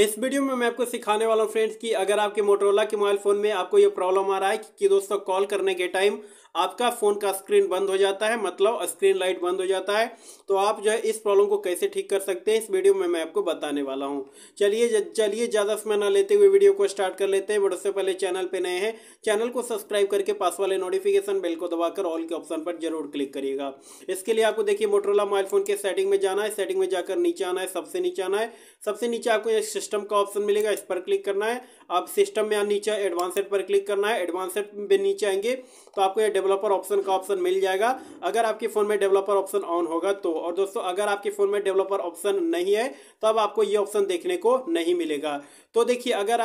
इस वीडियो में मैं आपको सिखाने वाला हूँ फ्रेंड्स कि अगर आपके मोटरोला के मोबाइल फ़ोन में आपको ये प्रॉब्लम आ रहा है कि, कि दोस्तों कॉल करने के टाइम आपका फ़ोन का स्क्रीन बंद हो जाता है मतलब स्क्रीन लाइट बंद हो जाता है तो आप जो है इस प्रॉब्लम को कैसे ठीक कर सकते हैं इस वीडियो में मैं आपको बताने वाला हूँ चलिए चलिए ज़्यादा समय ना लेते हुए वीडियो को स्टार्ट कर लेते हैं बट पहले चैनल पर नए हैं चैनल को सब्सक्राइब करके पास वाले नोटिफिकेशन बिल को दबाकर ऑल के ऑप्शन पर जरूर क्लिक करिएगा इसके लिए आपको देखिए मोटरोला मोबाइल फ़ोन के सेटिंग में जाना है सेटिंग में जाकर नीचे आना है सबसे नीचे आना है सबसे नीचे आपको एक सिस्टम का ऑप्शन मिलेगा इस पर क्लिक करना है आप सिस्टम में नीचे एडवांस सेट पर क्लिक करना है एडवांस सेट में नीचे आएंगे तो आपको डेवलपर ऑप्शन का ऑप्शन मिल जाएगा अगर आपके फ़ोन में डेवलपर ऑप्शन ऑन होगा तो और दोस्तों अगर आपके फ़ोन में डेवलपर ऑप्शन नहीं है तब आपको ये ऑप्शन देखने को नहीं मिलेगा तो देखिए अगर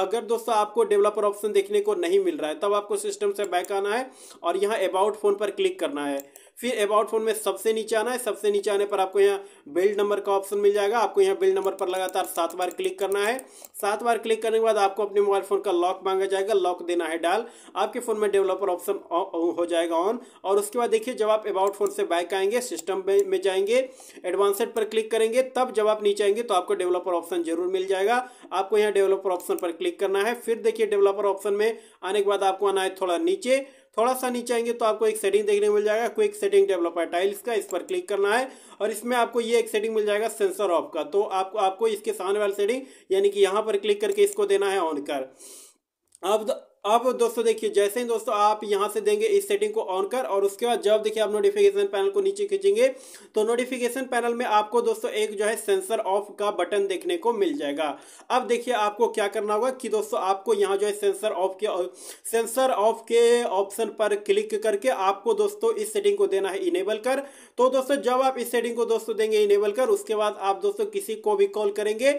अगर दोस्तों आपको डेवलपर ऑप्शन देखने को नहीं मिल रहा है तब आपको सिस्टम से बैक आना है और यहाँ अबाउट फ़ोन पर क्लिक करना है फिर अबाउट फोन में सबसे नीचे आना है सबसे नीचे आने पर आपको यहाँ बिल्ड नंबर का ऑप्शन मिल जाएगा आपको यहाँ बिल्ड नंबर पर लगातार सात बार क्लिक करना है सात बार क्लिक करने के बाद आपको अपने मोबाइल फ़ोन का लॉक मांगा जाएगा लॉक देना है डाल आपके फ़ोन में डेवलपर ऑप्शन हो जाएगा ऑन और उसके बाद देखिए जब आप अबाउट फोन से बाइक आएंगे सिस्टम में जाएंगे एडवांसड पर क्लिक करेंगे तब जब आप नीचे आएंगे तो आपको डेवलपर ऑप्शन जरूर मिल जाएगा आपको यहाँ डेवलपर ऑप्शन पर क्लिक करना है फिर देखिए डेवलपर ऑप्शन में आने के बाद आपको आना है थोड़ा नीचे थोड़ा सा नीचे आएंगे तो आपको एक सेटिंग देखने को मिल जाएगा क्विक सेटिंग डेवलपर टाइल्स का इस पर क्लिक करना है और इसमें आपको ये एक सेटिंग मिल जाएगा सेंसर ऑफ का तो आपको आपको इसके सामने वाली सेटिंग यानी कि यहाँ पर क्लिक करके इसको देना है ऑन कर अब अब दोस्तों देखिए जैसे ही दोस्तों आप यहाँ से देंगे इस सेटिंग को ऑन कर और उसके बाद जब देखिए आप नोटिफिकेशन पैनल को नीचे खींचेंगे तो नोटिफिकेशन पैनल में आपको दोस्तों एक जो है सेंसर ऑफ का बटन देखने को मिल जाएगा अब देखिए आपको क्या करना होगा कि दोस्तों आपको यहाँ जो है सेंसर ऑफ के सेंसर ऑफ के ऑप्शन पर क्लिक करके आपको दोस्तों इस सेटिंग को देना है इनेबल कर तो दोस्तों जब आप इस सेटिंग को दोस्तों देंगे इनेबल कर उसके बाद आप दोस्तों किसी को भी कॉल करेंगे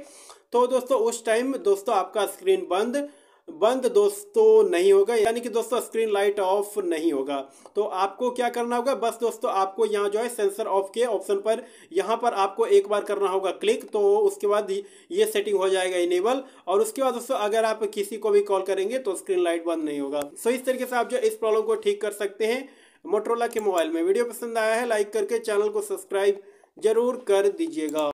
तो दोस्तों उस टाइम दोस्तों आपका स्क्रीन बंद बंद दोस्तों नहीं होगा यानी कि दोस्तों स्क्रीन लाइट ऑफ नहीं होगा तो आपको क्या करना होगा बस दोस्तों आपको यहाँ जो है सेंसर ऑफ के ऑप्शन पर यहाँ पर आपको एक बार करना होगा क्लिक तो उसके बाद ये सेटिंग हो जाएगा इनेबल और उसके बाद दोस्तों अगर आप किसी को भी कॉल करेंगे तो स्क्रीन लाइट बंद नहीं होगा सो इस तरीके से आप जो इस प्रॉब्लम को ठीक कर सकते हैं मोटरोला के मोबाइल में वीडियो पसंद आया है लाइक करके चैनल को सब्सक्राइब जरूर कर दीजिएगा